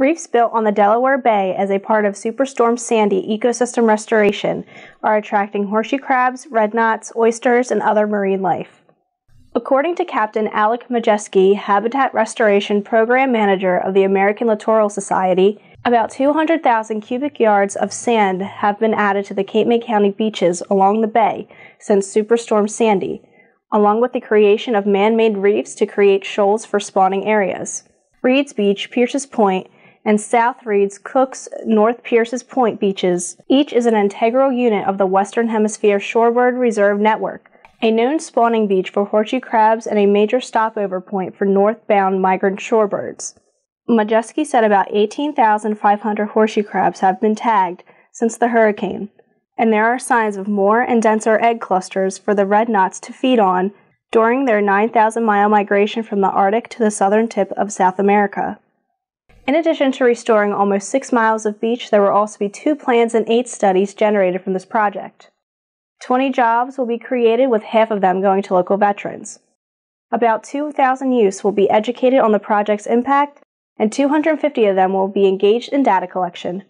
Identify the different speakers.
Speaker 1: Reefs built on the Delaware Bay as a part of Superstorm Sandy ecosystem restoration are attracting horseshoe crabs, red knots, oysters, and other marine life. According to Captain Alec Majeski, Habitat Restoration Program Manager of the American Littoral Society, about 200,000 cubic yards of sand have been added to the Cape May County beaches along the bay since Superstorm Sandy, along with the creation of man made reefs to create shoals for spawning areas. Reed's Beach, Pierce's Point, and South Reed's, Cook's, North Pierce's Point beaches. Each is an integral unit of the Western Hemisphere Shorebird Reserve Network, a known spawning beach for horseshoe crabs and a major stopover point for northbound migrant shorebirds. Majeski said about 18,500 horseshoe crabs have been tagged since the hurricane, and there are signs of more and denser egg clusters for the red knots to feed on during their 9,000 mile migration from the Arctic to the southern tip of South America. In addition to restoring almost six miles of beach, there will also be two plans and eight studies generated from this project. 20 jobs will be created, with half of them going to local veterans. About 2,000 youths will be educated on the project's impact, and 250 of them will be engaged in data collection,